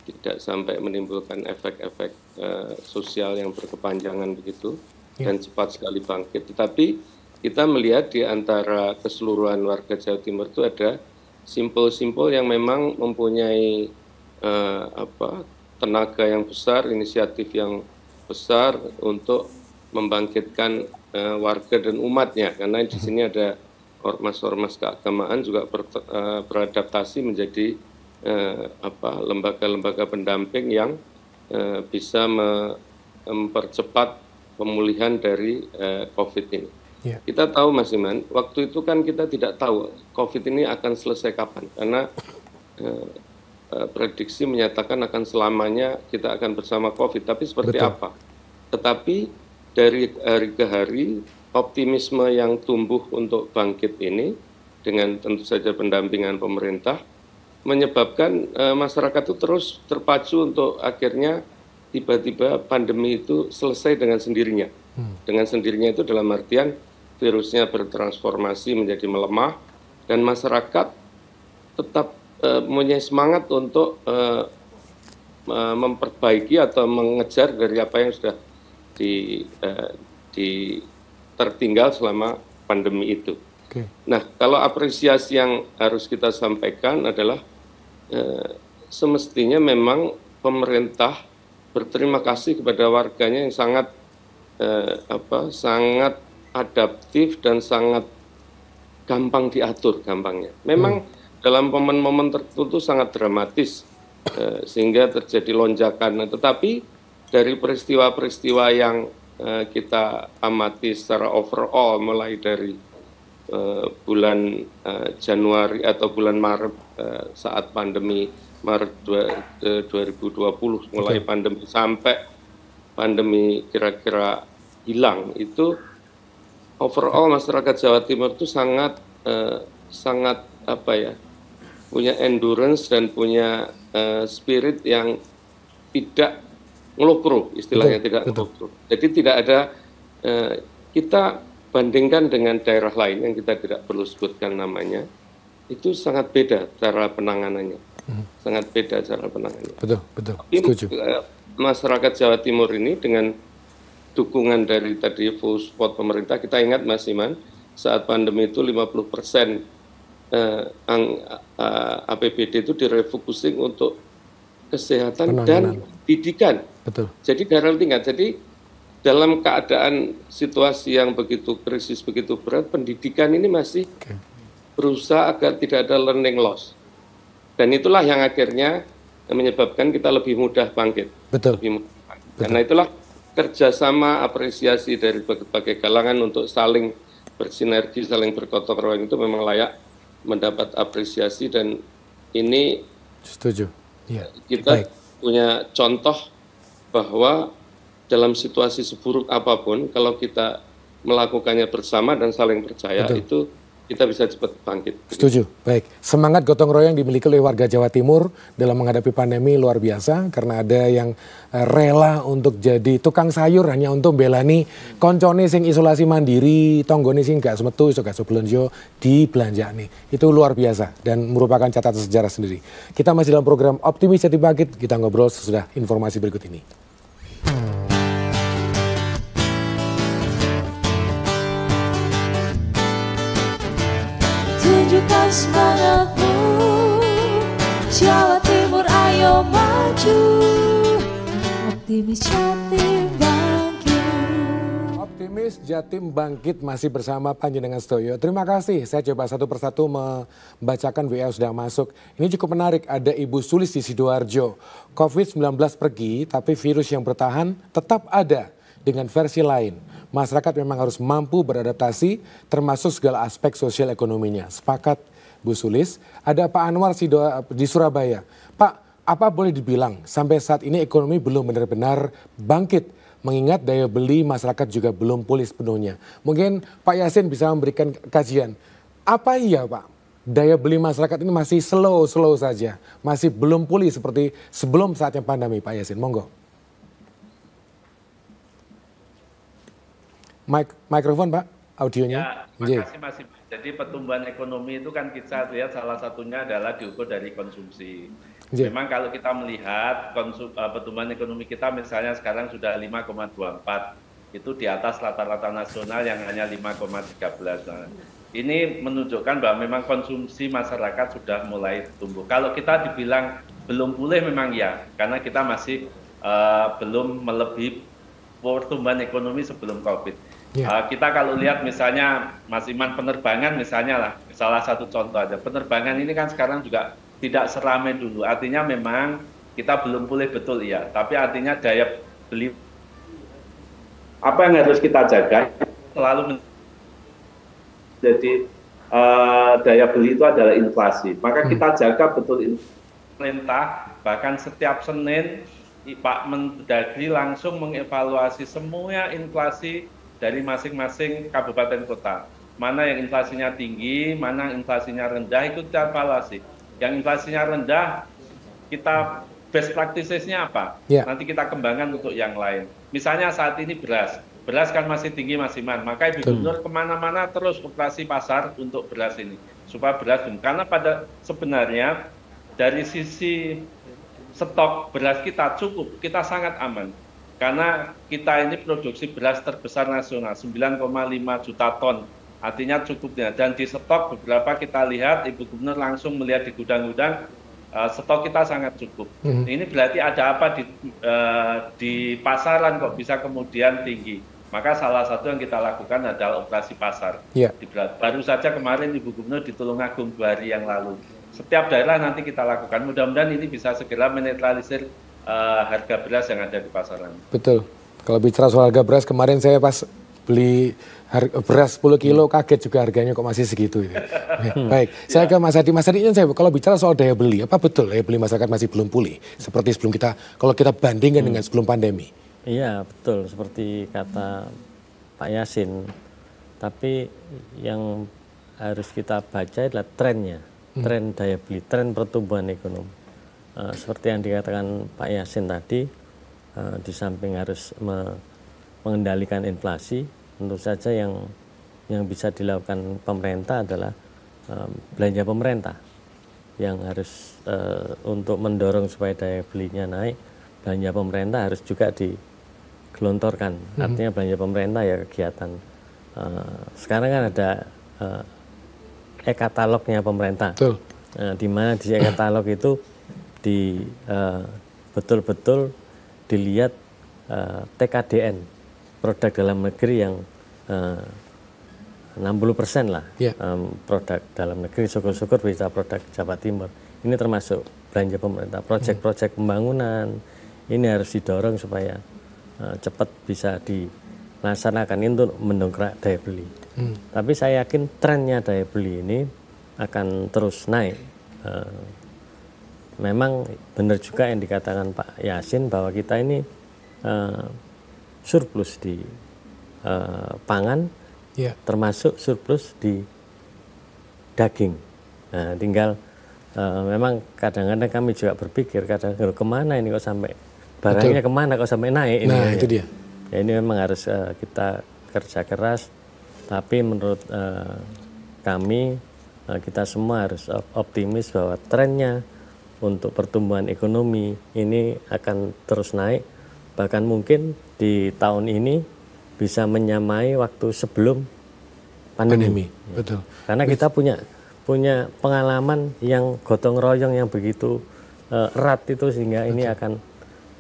tidak sampai menimbulkan efek-efek uh, sosial yang berkepanjangan begitu ya. dan cepat sekali bangkit tetapi kita melihat di antara keseluruhan warga Jawa Timur itu ada simpul-simpul yang memang mempunyai uh, apa tenaga yang besar inisiatif yang besar untuk membangkitkan uh, warga dan umatnya karena di sini ada ormas-ormas keagamaan juga ber, uh, beradaptasi menjadi uh, apa lembaga-lembaga pendamping yang uh, bisa mempercepat pemulihan dari uh, COVID ini. Yeah. Kita tahu Mas Iman, waktu itu kan kita tidak tahu COVID ini akan selesai kapan karena uh, prediksi menyatakan akan selamanya kita akan bersama COVID, tapi seperti Betul. apa? Tetapi dari hari ke hari optimisme yang tumbuh untuk bangkit ini dengan tentu saja pendampingan pemerintah menyebabkan e, masyarakat itu terus terpacu untuk akhirnya tiba-tiba pandemi itu selesai dengan sendirinya. Hmm. Dengan sendirinya itu dalam artian virusnya bertransformasi menjadi melemah dan masyarakat tetap e, eh, punya semangat untuk e, memperbaiki atau mengejar dari apa yang sudah di uh, di tertinggal selama pandemi itu. Okay. Nah, kalau apresiasi yang harus kita sampaikan adalah uh, semestinya memang pemerintah berterima kasih kepada warganya yang sangat uh, apa sangat adaptif dan sangat gampang diatur gampangnya. Memang hmm. dalam momen-momen tertentu sangat dramatis sehingga terjadi lonjakan. Nah, tetapi dari peristiwa-peristiwa yang eh, kita amati secara overall mulai dari eh, bulan eh, Januari atau bulan Maret saat pandemi Maret dua, uh, 2020 mulai okay. pandemi sampai pandemi kira-kira hilang itu overall masyarakat Jawa Timur itu sangat sangat apa ya punya endurance dan punya spirit yang tidak ngelukru istilahnya betul, tidak betul. Jadi tidak ada eh, kita bandingkan dengan daerah lain yang kita tidak perlu sebutkan namanya itu sangat beda cara penanganannya. Hmm. Sangat beda cara penanganannya. Betul, betul. Tapi, Setuju. Eh, masyarakat Jawa Timur ini dengan dukungan dari tadi full support pemerintah kita ingat Mas Iman saat pandemi itu 50 persen eh, ang, eh, APBD itu direfocusing untuk kesehatan Penanganan. dan pendidikan. Betul. Jadi dalam tingkat. Jadi dalam keadaan situasi yang begitu krisis begitu berat, pendidikan ini masih okay. berusaha agar tidak ada learning loss. Dan itulah yang akhirnya menyebabkan kita lebih mudah bangkit. Betul. Lebih mudah bangkit. Betul. Karena itulah kerjasama apresiasi dari berbagai kalangan untuk saling bersinergi, saling bergotong royong itu memang layak mendapat apresiasi dan ini setuju yeah. kita baik. punya contoh bahwa dalam situasi seburuk apapun, kalau kita melakukannya bersama dan saling percaya Betul. itu kita bisa cepat bangkit. Setuju. Baik. Semangat gotong royong dimiliki oleh warga Jawa Timur dalam menghadapi pandemi luar biasa karena ada yang eh, rela untuk jadi tukang sayur hanya untuk belani koncone sing isolasi mandiri, tonggone sing gak semetu iso gak sebelonjo di nih. Itu luar biasa dan merupakan catatan sejarah sendiri. Kita masih dalam program Optimis Jati Bangkit, kita ngobrol sesudah informasi berikut ini. semangatmu Jawa Timur ayo maju Optimis Jatim bangkit Optimis Jatim bangkit masih bersama Panji dengan Stoyo Terima kasih saya coba satu persatu membacakan WA sudah masuk Ini cukup menarik ada Ibu Sulis di Sidoarjo Covid-19 pergi tapi virus yang bertahan tetap ada dengan versi lain. Masyarakat memang harus mampu beradaptasi termasuk segala aspek sosial ekonominya. Sepakat Bu Sulis, ada Pak Anwar Sido di Surabaya. Pak, apa boleh dibilang sampai saat ini ekonomi belum benar-benar bangkit mengingat daya beli masyarakat juga belum pulih sepenuhnya. Mungkin Pak Yasin bisa memberikan kajian. Apa iya Pak, daya beli masyarakat ini masih slow-slow saja, masih belum pulih seperti sebelum saatnya pandemi Pak Yasin, monggo. Mic, mikrofon Pak, audionya. Ya, makasih, iya. makasih. Jadi pertumbuhan ekonomi itu kan kita lihat salah satunya adalah diukur dari konsumsi. Yeah. Memang kalau kita melihat konsum, eh, pertumbuhan ekonomi kita misalnya sekarang sudah 5,24 itu di atas rata-rata nasional yang hanya 5,13. Nah, ini menunjukkan bahwa memang konsumsi masyarakat sudah mulai tumbuh. Kalau kita dibilang belum pulih memang ya, karena kita masih uh, belum melebihi pertumbuhan ekonomi sebelum COVID Yeah. Ya. Uh, kita kalau lihat misalnya Mas Iman penerbangan misalnya lah salah satu contoh aja penerbangan ini kan sekarang juga tidak seramai dulu artinya memang kita belum pulih betul ya tapi artinya daya beli apa yang harus kita jaga selalu menjadi uh, eh, daya beli itu adalah inflasi maka hmm. kita jaga betul pemerintah bahkan setiap Senin Pak Mendagri langsung mengevaluasi semua inflasi dari masing-masing kabupaten kota. Mana yang inflasinya tinggi, mana inflasinya rendah, itu kita evaluasi. Yang inflasinya rendah, kita best practices-nya apa? Yeah. Nanti kita kembangkan untuk yang lain. Misalnya saat ini beras. Beras kan masih tinggi masih mahal, Maka Ibu Gubernur kemana-mana terus operasi pasar untuk beras ini. Supaya beras, karena pada sebenarnya dari sisi stok beras kita cukup, kita sangat aman karena kita ini produksi beras terbesar nasional 9,5 juta ton artinya cukupnya dan di stok beberapa kita lihat ibu gubernur langsung melihat di gudang-gudang uh, stok kita sangat cukup hmm. ini berarti ada apa di uh, di pasaran kok bisa kemudian tinggi maka salah satu yang kita lakukan adalah operasi pasar. Yeah. Ya. Baru saja kemarin Ibu Gubernur di Tulungagung dua hari yang lalu. Setiap daerah nanti kita lakukan. Mudah-mudahan ini bisa segera menetralisir uh, harga beras yang ada di pasaran. Betul. Kalau bicara soal harga beras kemarin saya pas beli beras 10 kilo hmm. kaget juga harganya kok masih segitu ini. Ya, baik, saya ke Mas Adi. Mas Adi ini saya kalau bicara soal daya beli, apa betul daya beli masyarakat masih belum pulih seperti sebelum kita kalau kita bandingkan hmm. dengan sebelum pandemi? Iya, betul seperti kata Pak Yasin. Tapi yang harus kita baca adalah trennya, hmm. tren daya beli, tren pertumbuhan ekonomi. Eh, seperti yang dikatakan Pak Yasin tadi, uh, di samping harus me mengendalikan inflasi, tentu saja yang yang bisa dilakukan pemerintah adalah uh, belanja pemerintah yang harus uh, untuk mendorong supaya daya belinya naik, belanja pemerintah harus juga digelontorkan. Mm Artinya belanja pemerintah ya kegiatan. Uh, sekarang kan ada uh, e-katalognya pemerintah. uh, di mana di e-katalog itu di eh, betul-betul dilihat eh, TKDN produk dalam negeri yang 60 eh, persen lah yeah. Ya. um, produk dalam negeri syukur-syukur bisa produk Jawa Timur ini termasuk belanja pemerintah proyek-proyek pembangunan ini harus didorong supaya uh, cepat bisa dilaksanakan ini untuk mendongkrak daya beli mm. tapi saya yakin trennya daya beli ini akan terus naik uh, memang benar juga yang dikatakan Pak Yasin bahwa kita ini uh, surplus di uh, pangan, yeah. termasuk surplus di daging. Nah, tinggal uh, memang kadang-kadang kami juga berpikir kadang kadang kemana ini kok sampai barangnya Betul. kemana kok sampai naik ini? Nah, ya. itu dia. Ya, ini memang harus uh, kita kerja keras, tapi menurut uh, kami uh, kita semua harus optimis bahwa trennya untuk pertumbuhan ekonomi ini akan terus naik bahkan mungkin di tahun ini bisa menyamai waktu sebelum pandemi. pandemi. Ya. Betul. Karena kita punya punya pengalaman yang gotong royong yang begitu uh, erat itu sehingga Betul. ini akan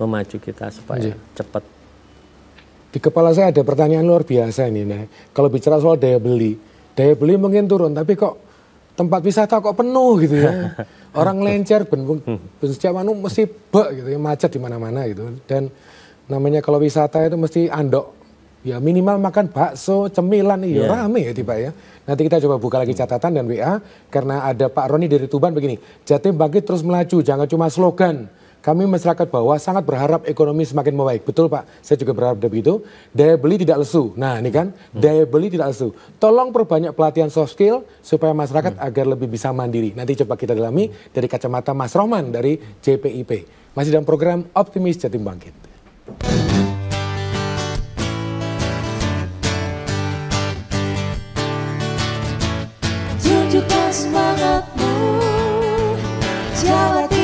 memacu kita supaya iya. cepat. Di kepala saya ada pertanyaan luar biasa ini, nah. Kalau bicara soal daya beli, daya beli mungkin turun, tapi kok tempat wisata kok penuh gitu ya. Orang lencer ben ben setiap anu mesti be gitu ya, macet di mana-mana gitu. Dan namanya kalau wisata itu mesti andok. Ya minimal makan bakso, cemilan, iya yeah. rame ya tiba ya. Nanti kita coba buka lagi catatan dan WA karena ada Pak Roni dari Tuban begini. Jatim bangkit terus melaju, jangan cuma slogan kami masyarakat bawah sangat berharap ekonomi semakin membaik. Betul Pak, saya juga berharap begitu. Daya beli tidak lesu. Nah ini kan, daya beli tidak lesu. Tolong perbanyak pelatihan soft skill supaya masyarakat hmm. agar lebih bisa mandiri. Nanti coba kita dalami dari kacamata Mas Roman dari JPIP. Masih dalam program Optimis Jatim Bangkit. Tunjukkan semangatmu, Jawa Timur.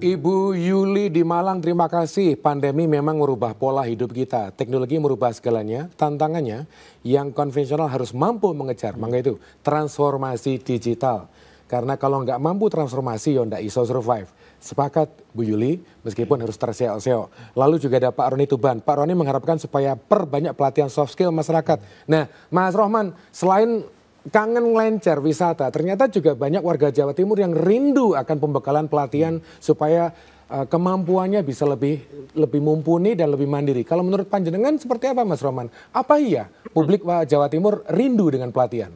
Ibu Yuli di Malang, terima kasih. Pandemi memang merubah pola hidup kita. Teknologi merubah segalanya. Tantangannya yang konvensional harus mampu mengejar. Maka itu transformasi digital. Karena kalau nggak mampu transformasi, ya nggak iso survive. Sepakat Bu Yuli, meskipun harus terseok-seok. Lalu juga ada Pak Roni Tuban. Pak Roni mengharapkan supaya perbanyak pelatihan soft skill masyarakat. Nah, Mas Rohman, selain kangen lancar wisata, ternyata juga banyak warga Jawa Timur yang rindu akan pembekalan pelatihan supaya uh, kemampuannya bisa lebih lebih mumpuni dan lebih mandiri. Kalau menurut panjenengan seperti apa Mas Roman? Apa iya publik eh, Jawa Timur rindu dengan pelatihan?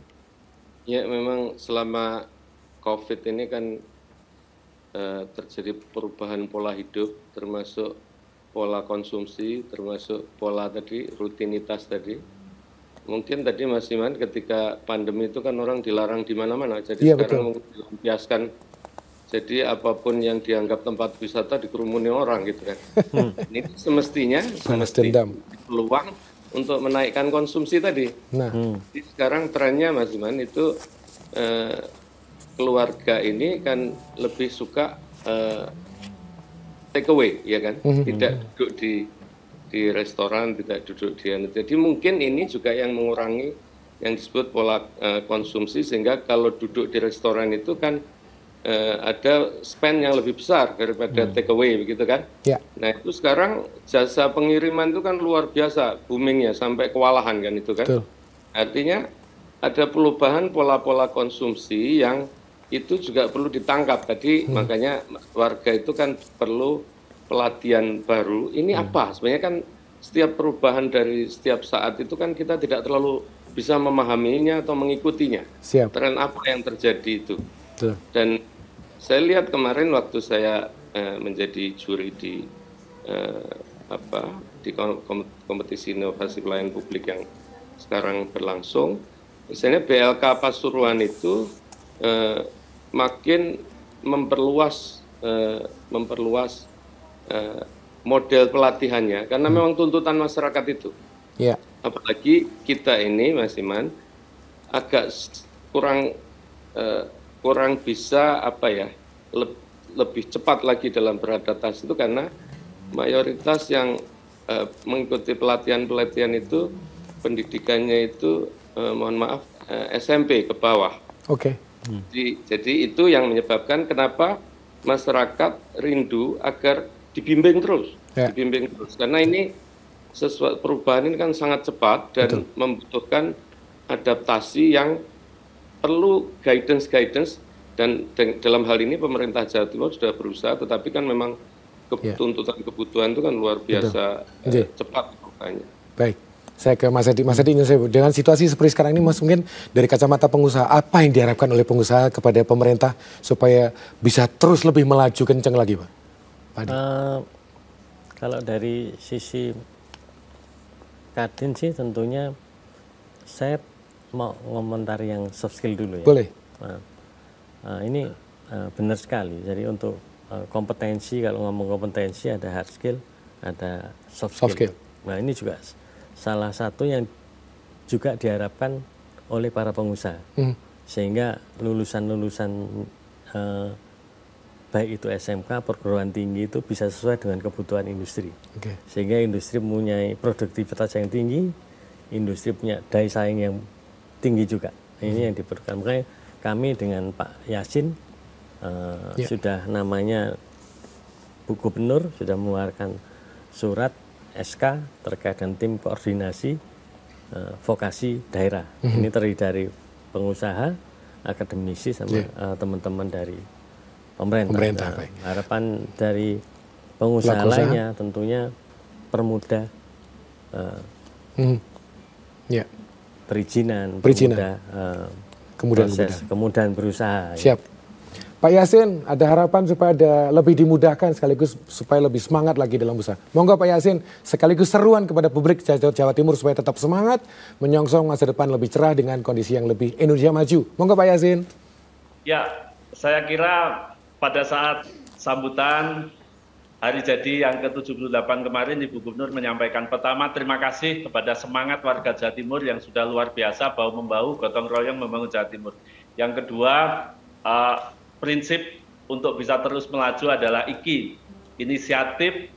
Ya memang selama COVID ini kan uh, terjadi perubahan pola hidup termasuk pola konsumsi termasuk pola tadi rutinitas tadi mungkin tadi Mas Iman ketika pandemi itu kan orang dilarang di mana-mana, jadi ya, sekarang betul. dilampiaskan. Jadi apapun yang dianggap tempat wisata dikerumuni orang gitu kan. Hmm. Ini semestinya semestinya peluang untuk menaikkan konsumsi tadi. Nah, hmm. Jadi sekarang trennya Mas Iman itu eh, keluarga ini kan lebih suka eh, take away ya kan, hmm. tidak duduk di di restoran tidak duduk di anu. jadi mungkin ini juga yang mengurangi yang disebut pola eh, konsumsi sehingga kalau duduk di restoran itu kan eh, ada spend yang lebih besar daripada hmm. take away begitu kan yeah. nah itu sekarang jasa pengiriman itu kan luar biasa boomingnya sampai kewalahan kan itu kan Tuh. artinya ada perubahan pola-pola konsumsi yang itu juga perlu ditangkap tadi hmm. makanya warga itu kan perlu pelatihan baru ini hmm. apa sebenarnya kan setiap perubahan dari setiap saat itu kan kita tidak terlalu bisa memahaminya atau mengikutinya Siap. tren apa yang terjadi itu Betul. dan saya lihat kemarin waktu saya uh, menjadi juri di uh, apa di kompetisi inovasi pelayanan publik yang sekarang berlangsung misalnya BLK Pasuruan itu uh, makin memperluas uh, memperluas Eh, model pelatihannya karena hmm. memang tuntutan masyarakat itu. Ya. Apalagi kita ini Mas Iman agak kurang uh, kurang bisa apa ya le lebih cepat lagi dalam beradaptasi itu karena mayoritas yang uh, mengikuti pelatihan-pelatihan itu pendidikannya itu uh, mohon maaf uh, SMP ke bawah. Oke. Okay. Hmm. Jadi, jadi itu yang menyebabkan kenapa masyarakat rindu agar dibimbing terus, ya. dibimbing terus. Karena ini sesuatu perubahan ini kan sangat cepat dan Betul. membutuhkan adaptasi yang perlu guidance-guidance dan dalam hal ini pemerintah Jawa Timur sudah berusaha, tetapi kan memang ya. kebutuhan itu kan luar biasa Betul. Eh, cepat perubahannya. Baik. Saya ke Mas Edi. Mas Edi ingin saya dengan situasi seperti sekarang ini, Mas mungkin dari kacamata pengusaha apa yang diharapkan oleh pengusaha kepada pemerintah supaya bisa terus lebih melaju kencang lagi, Pak? Pak Uh, eh, kalau dari sisi Kadin sih tentunya saya mau komentar yang soft skill dulu ya. Boleh. Uh, uh, ini uh, benar sekali. Jadi untuk kompetensi kalau ngomong kompetensi ada hard skill, ada soft skill. Soft skill. Nah ini juga salah satu yang juga diharapkan oleh para pengusaha. Hmm. Sehingga lulusan-lulusan uh, baik itu SMK perguruan tinggi itu bisa sesuai dengan kebutuhan industri okay. sehingga industri mempunyai produktivitas yang tinggi industri punya daya saing yang tinggi juga ini hmm. yang diperlukan makanya kami dengan Pak Yasin uh, eh, yeah. sudah namanya Bu Gubernur sudah mengeluarkan surat SK terkait dengan tim koordinasi uh, vokasi daerah hmm. ini terdiri dari pengusaha akademisi sama ya. eh, teman-teman yeah. uh, teman -teman dari pemerintah. pemerintah nah, harapan dari pengusaha, pengusaha lainnya tentunya permudah uh, hmm. yeah. perizinan, perizinan. Permudah, uh, kemudahan, proses, kemudahan. berusaha. Ya. Siap. Ya. Pak Yasin, ada harapan supaya ada lebih dimudahkan sekaligus supaya lebih semangat lagi dalam usaha. Monggo Pak Yasin, sekaligus seruan kepada publik jawa Jawa Timur supaya tetap semangat, menyongsong masa depan lebih cerah dengan kondisi yang lebih Indonesia maju. Monggo Pak Yasin. Ya, saya kira pada saat sambutan hari jadi yang ke-78 kemarin Ibu Gubernur menyampaikan pertama terima kasih kepada semangat warga Jawa Timur yang sudah luar biasa bau membau gotong royong membangun Jawa Timur. Yang kedua uh, prinsip untuk bisa terus melaju adalah IKI inisiatif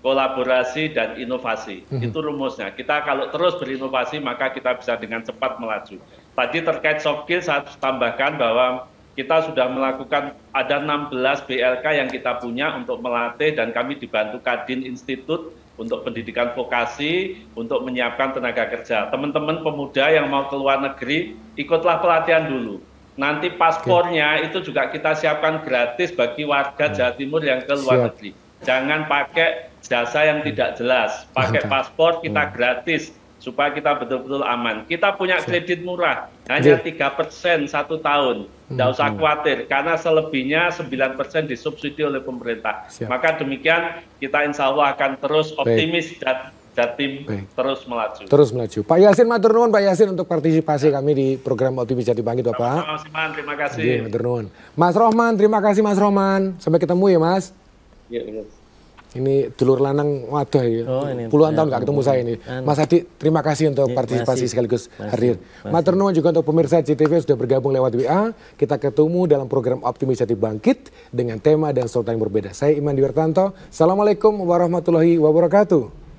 kolaborasi dan inovasi. -hmm. Itu rumusnya. Kita kalau terus berinovasi maka kita bisa dengan cepat melaju. Tadi terkait soft skill saya tambahkan bahwa kita sudah melakukan ada 16 BLK yang kita punya untuk melatih dan kami dibantu Kadin Institute untuk pendidikan vokasi, untuk menyiapkan tenaga kerja. Teman-teman pemuda yang mau ke luar negeri, ikutlah pelatihan dulu. Nanti paspornya Oke. itu juga kita siapkan gratis bagi warga Jawa Timur yang ke luar Siap. negeri. Jangan pakai jasa yang tidak jelas. Pakai paspor kita hmm. gratis supaya kita betul-betul aman. Kita punya kredit murah hanya tiga persen satu tahun. Tidak hmm, usah hmm. khawatir karena selebihnya 9 persen disubsidi oleh pemerintah. Siap. Maka demikian kita insya Allah akan terus optimis Baik. dan Jatim Baik. terus melaju. Terus melaju. Pak Yasin matur nuwun Pak Yasin untuk partisipasi ya. kami di program Optimis Jati Bangkit Bapak. Pak terima kasih. matur nuwun. Mas Rohman, terima kasih Mas Rohman. Sampai ketemu ya Mas. Ya, ya. Ini telur lanang waduh ya. Oh, ini, Puluhan ya, tahun nggak ketemu saya ini. Mas Adi, terima kasih untuk ya, partisipasi masih, sekaligus hadir hadir. Maternuan juga untuk pemirsa CTV sudah bergabung lewat WA. Kita ketemu dalam program Optimisasi Bangkit dengan tema dan sorotan yang berbeda. Saya Iman Diwartanto. Assalamualaikum warahmatullahi wabarakatuh.